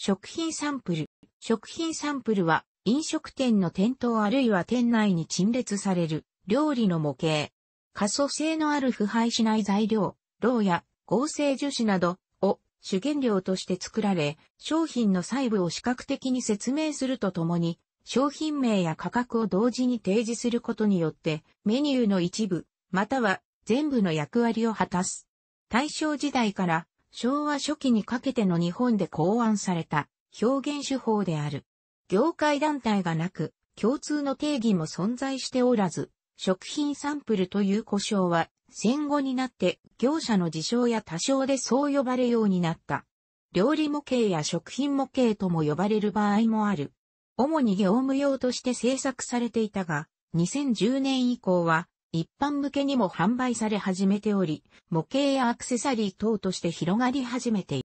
食品サンプル。食品サンプルは飲食店の店頭あるいは店内に陳列される料理の模型。可塑性のある腐敗しない材料、銅や合成樹脂などを主原料として作られ、商品の細部を視覚的に説明するとともに、商品名や価格を同時に提示することによって、メニューの一部、または全部の役割を果たす。大正時代から昭和初期にかけての日本で考案された表現手法である。業界団体がなく、共通の定義も存在しておらず、食品サンプルという呼称は戦後になって業者の自称や多称でそう呼ばれようになった。料理模型や食品模型とも呼ばれる場合もある。主に業務用として制作されていたが、2010年以降は一般向けにも販売され始めており、模型やアクセサリー等として広がり始めている。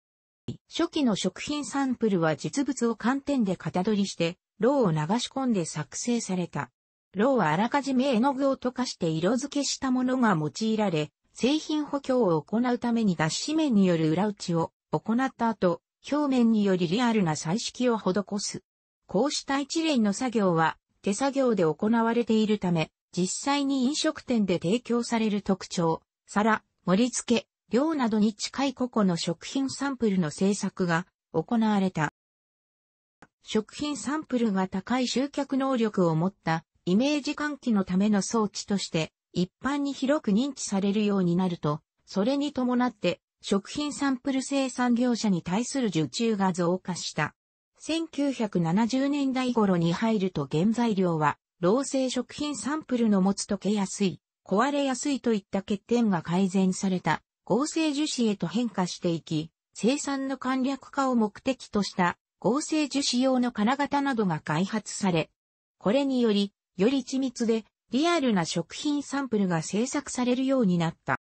初期の食品サンプルは実物を寒天で型取りして、ロウを流し込んで作成された。ロウはあらかじめ絵の具を溶かして色付けしたものが用いられ、製品補強を行うために脱脂面による裏打ちを行った後、表面によりリアルな彩色を施す。こうした一連の作業は手作業で行われているため、実際に飲食店で提供される特徴、皿、盛り付け、量などに近い個々の食品サンプルの制作が行われた。食品サンプルが高い集客能力を持ったイメージ喚起のための装置として一般に広く認知されるようになると、それに伴って食品サンプル生産業者に対する受注が増加した。1970年代頃に入ると原材料は老生食品サンプルの持つ溶けやすい、壊れやすいといった欠点が改善された合成樹脂へと変化していき、生産の簡略化を目的とした合成樹脂用の金型などが開発され、これにより、より緻密でリアルな食品サンプルが製作されるようになった。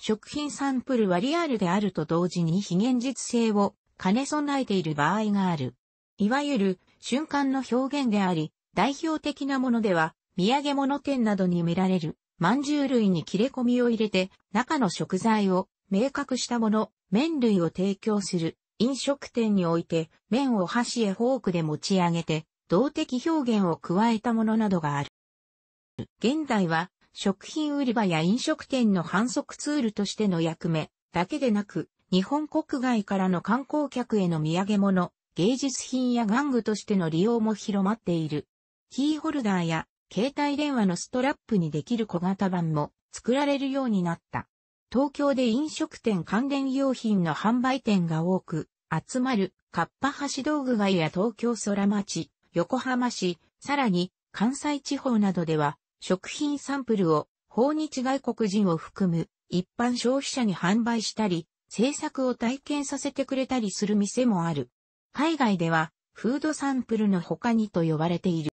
食品サンプルはリアルであると同時に非現実性を兼ね備えている場合がある。いわゆる瞬間の表現であり、代表的なものでは、土産物店などに見られる、饅頭類に切れ込みを入れて、中の食材を明確したもの、麺類を提供する、飲食店において、麺を箸やフォークで持ち上げて、動的表現を加えたものなどがある。現代は、食品売り場や飲食店の反則ツールとしての役目だけでなく、日本国外からの観光客への土産物、芸術品や玩具としての利用も広まっている。キーホルダーや携帯電話のストラップにできる小型版も作られるようになった。東京で飲食店関連用品の販売店が多く集まるかっぱ橋道具街や東京空町、横浜市、さらに関西地方などでは食品サンプルを訪日外国人を含む一般消費者に販売したり、制作を体験させてくれたりする店もある。海外ではフードサンプルの他にと呼ばれている。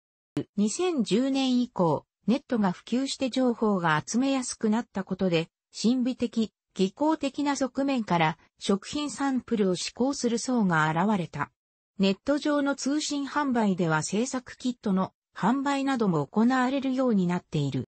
2010年以降、ネットが普及して情報が集めやすくなったことで、神秘的、技巧的な側面から食品サンプルを試行する層が現れた。ネット上の通信販売では制作キットの販売なども行われるようになっている。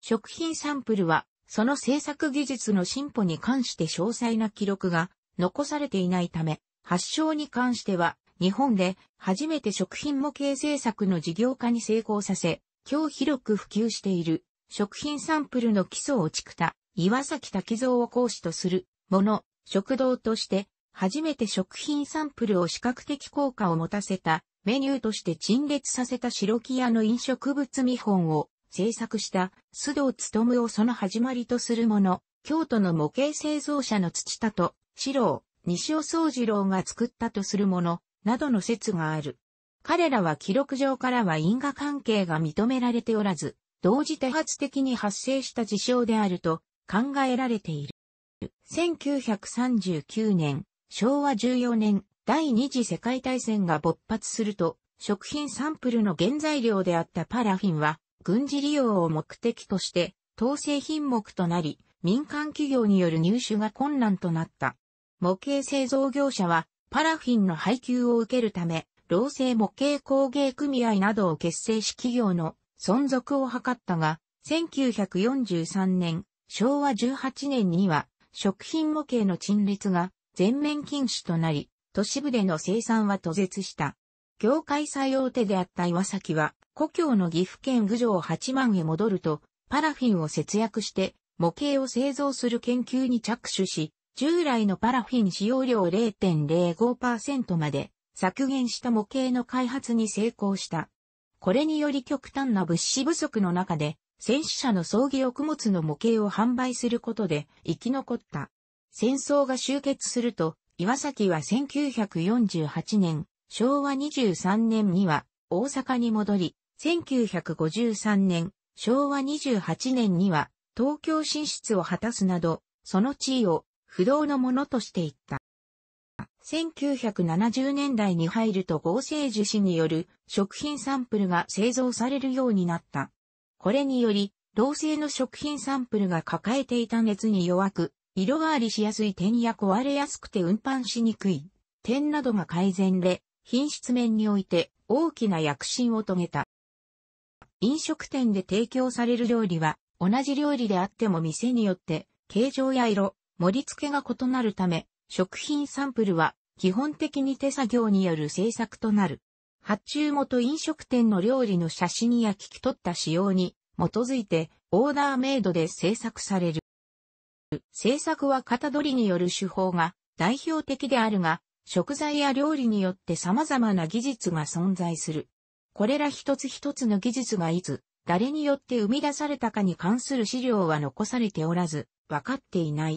食品サンプルは、その制作技術の進歩に関して詳細な記録が残されていないため、発症に関しては日本で初めて食品模型製作の事業化に成功させ、今日広く普及している食品サンプルの基礎を築た岩崎滝蔵を講師とするもの、食堂として初めて食品サンプルを視覚的効果を持たせたメニューとして陳列させた白木屋の飲食物見本を制作した須藤むをその始まりとするもの、京都の模型製造者の土田と四郎、西尾宗次郎が作ったとするもの、などの説がある。彼らは記録上からは因果関係が認められておらず、同時多発的に発生した事象であると考えられている。1939年、昭和14年、第二次世界大戦が勃発すると、食品サンプルの原材料であったパラフィンは、軍事利用を目的として、統制品目となり、民間企業による入手が困難となった。模型製造業者は、パラフィンの配給を受けるため、老生模型工芸組合などを結成し企業の存続を図ったが、1943年、昭和18年には、食品模型の陳列が全面禁止となり、都市部での生産は途絶した。業界最大手であった岩崎は、故郷の岐阜県郡上八幡へ戻ると、パラフィンを節約して、模型を製造する研究に着手し、従来のパラフィン使用量0.05%まで削減した模型の開発に成功した。これにより極端な物資不足の中で、戦死者の葬儀を物の模型を販売することで生き残った。戦争が終結すると、岩崎は1948年、昭和23年には大阪に戻り、1953年、昭和28年には東京進出を果たすなど、その地位を不動のものとしていった。1970年代に入ると合成樹脂による食品サンプルが製造されるようになった。これにより、同性の食品サンプルが抱えていた熱に弱く、色変わりしやすい点や壊れやすくて運搬しにくい点などが改善で、品質面において大きな躍進を遂げた。飲食店で提供される料理は、同じ料理であっても店によって、形状や色、盛り付けが異なるため、食品サンプルは基本的に手作業による制作となる。発注元飲食店の料理の写真や聞き取った仕様に基づいてオーダーメイドで制作される。制作は型取りによる手法が代表的であるが、食材や料理によって様々な技術が存在する。これら一つ一つの技術がいつ、誰によって生み出されたかに関する資料は残されておらず、分かっていない。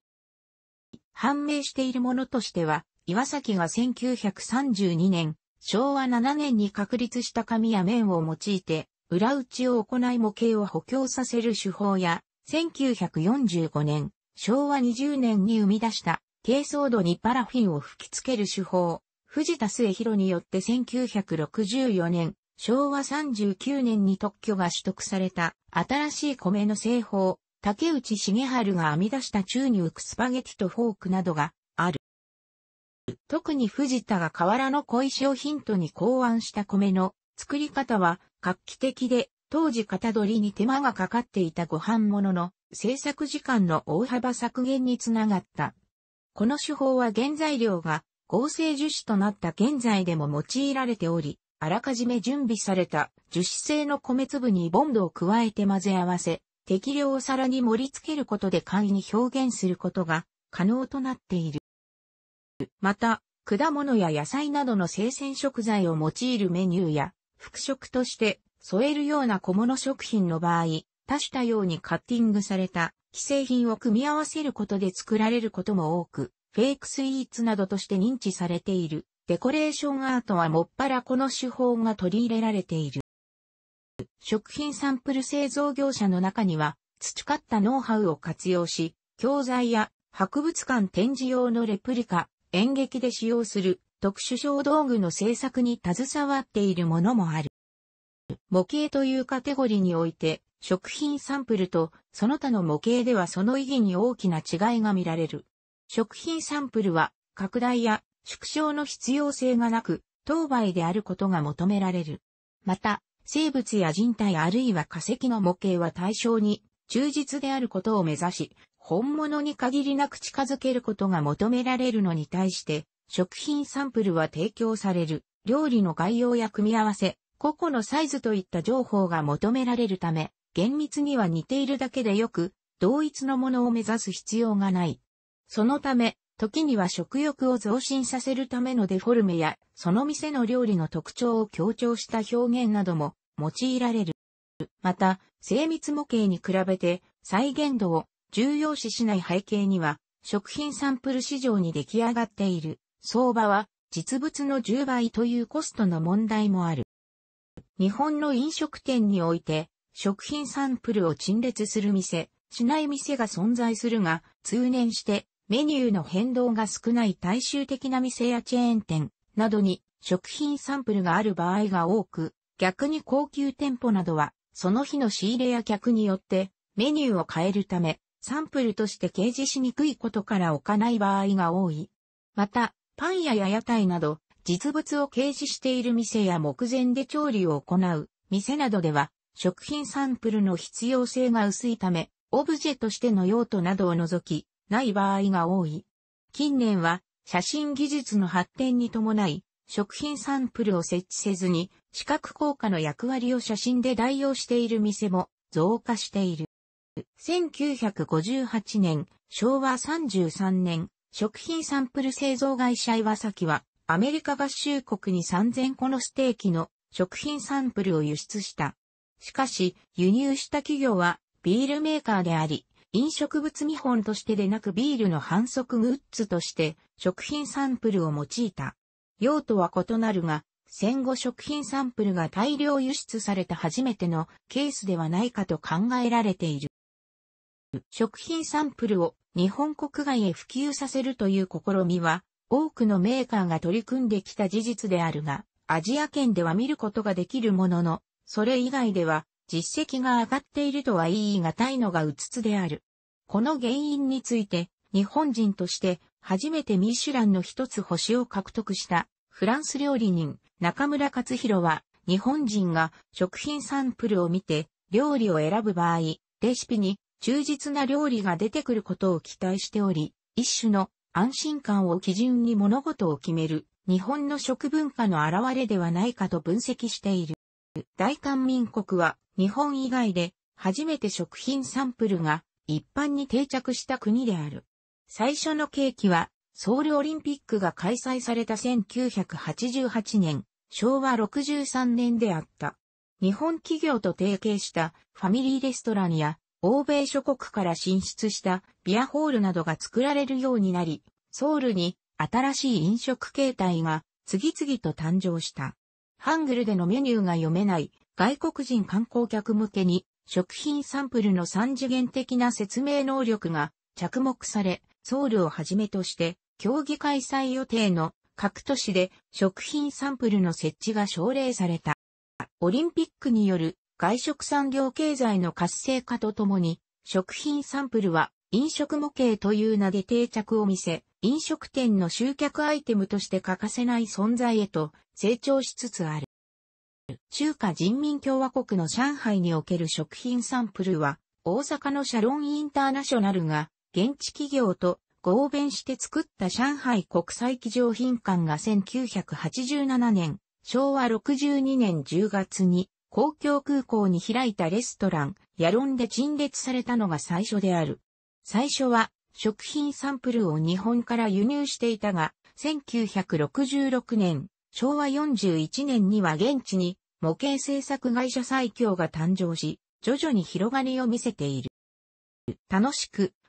判明しているものとしては、岩崎が1932年、昭和7年に確立した紙や面を用いて、裏打ちを行い模型を補強させる手法や、1945年、昭和20年に生み出した、珪藻土にパラフィンを吹き付ける手法、藤田末広によって1964年、昭和39年に特許が取得された、新しい米の製法、竹内茂春が編み出した宙に浮くスパゲティとフォークなどがある。特に藤田が河原の小石をヒントに考案した米の作り方は画期的で、当時型取りに手間がかかっていたご飯物の製作時間の大幅削減につながった。この手法は原材料が合成樹脂となった現在でも用いられており、あらかじめ準備された樹脂製の米粒にボンドを加えて混ぜ合わせ、適量を皿に盛り付けることで簡易に表現することが可能となっている。また、果物や野菜などの生鮮食材を用いるメニューや、副食として添えるような小物食品の場合、多種多様にカッティングされた既製品を組み合わせることで作られることも多く、フェイクスイーツなどとして認知されている。デコレーションアートはもっぱらこの手法が取り入れられている。食品サンプル製造業者の中には、培ったノウハウを活用し、教材や博物館展示用のレプリカ、演劇で使用する特殊小道具の製作に携わっているものもある。模型というカテゴリーにおいて、食品サンプルとその他の模型ではその意義に大きな違いが見られる。食品サンプルは拡大や縮小の必要性がなく、当倍であることが求められる。また、生物や人体あるいは化石の模型は対象に忠実であることを目指し、本物に限りなく近づけることが求められるのに対して、食品サンプルは提供される、料理の概要や組み合わせ、個々のサイズといった情報が求められるため、厳密には似ているだけでよく、同一のものを目指す必要がない。そのため、時には食欲を増進させるためのデフォルメや、その店の料理の特徴を強調した表現なども用いられる。また、精密模型に比べて再現度を重要視しない背景には、食品サンプル市場に出来上がっている相場は実物の10倍というコストの問題もある。日本の飲食店において食品サンプルを陳列する店、しない店が存在するが、通年してメニューの変動が少ない大衆的な店やチェーン店などに食品サンプルがある場合が多く、逆に高級店舗などは、その日の仕入れや客によってメニューを変えるため、サンプルとして掲示しにくいことから置かない場合が多い。また、パン屋や屋台など、実物を掲示している店や目前で調理を行う店などでは、食品サンプルの必要性が薄いため、オブジェとしての用途などを除き、ない場合が多い。近年は、写真技術の発展に伴い、食品サンプルを設置せずに、視覚効果の役割を写真で代用している店も増加している。1958年、昭和33年、食品サンプル製造会社岩崎は、アメリカ合衆国に3000個のステーキの食品サンプルを輸出した。しかし、輸入した企業はビールメーカーであり、飲食物見本としてでなくビールの反則グッズとして食品サンプルを用いた。用途は異なるが、戦後食品サンプルが大量輸出された初めてのケースではないかと考えられている。食品サンプルを日本国外へ普及させるという試みは、多くのメーカーが取り組んできた事実であるが、アジア圏では見ることができるものの、それ以外では実績が上がっているとは言い難いのがうつつである。この原因について、日本人として初めてミシュランの一つ星を獲得したフランス料理人中村克弘は日本人が食品サンプルを見て料理を選ぶ場合、レシピに忠実な料理が出てくることを期待しており、一種の安心感を基準に物事を決める日本の食文化の現れではないかと分析している。大韓民国は日本以外で初めて食品サンプルが一般に定着した国である。最初の契機は、ソウルオリンピックが開催された1988年、昭和63年であった。日本企業と提携したファミリーレストランや欧米諸国から進出したビアホールなどが作られるようになり、ソウルに新しい飲食形態が次々と誕生した。ハングルでのメニューが読めない外国人観光客向けに食品サンプルの三次元的な説明能力が着目され、ソウルをはじめとして、競技開催予定の各都市で食品サンプルの設置が奨励された。オリンピックによる外食産業経済の活性化とともに、食品サンプルは飲食模型という名で定着を見せ、飲食店の集客アイテムとして欠かせない存在へと成長しつつある。中華人民共和国の上海における食品サンプルは、大阪のシャロンインターナショナルが現地企業と合弁して作った上海国際機場品館が1987年、昭和62年10月に公共空港に開いたレストラン、ヤロンで陳列されたのが最初である。最初は食品サンプルを日本から輸入していたが、1966年、昭和41年には現地に模型製作会社最強が誕生し、徐々に広がりを見せている。楽しく、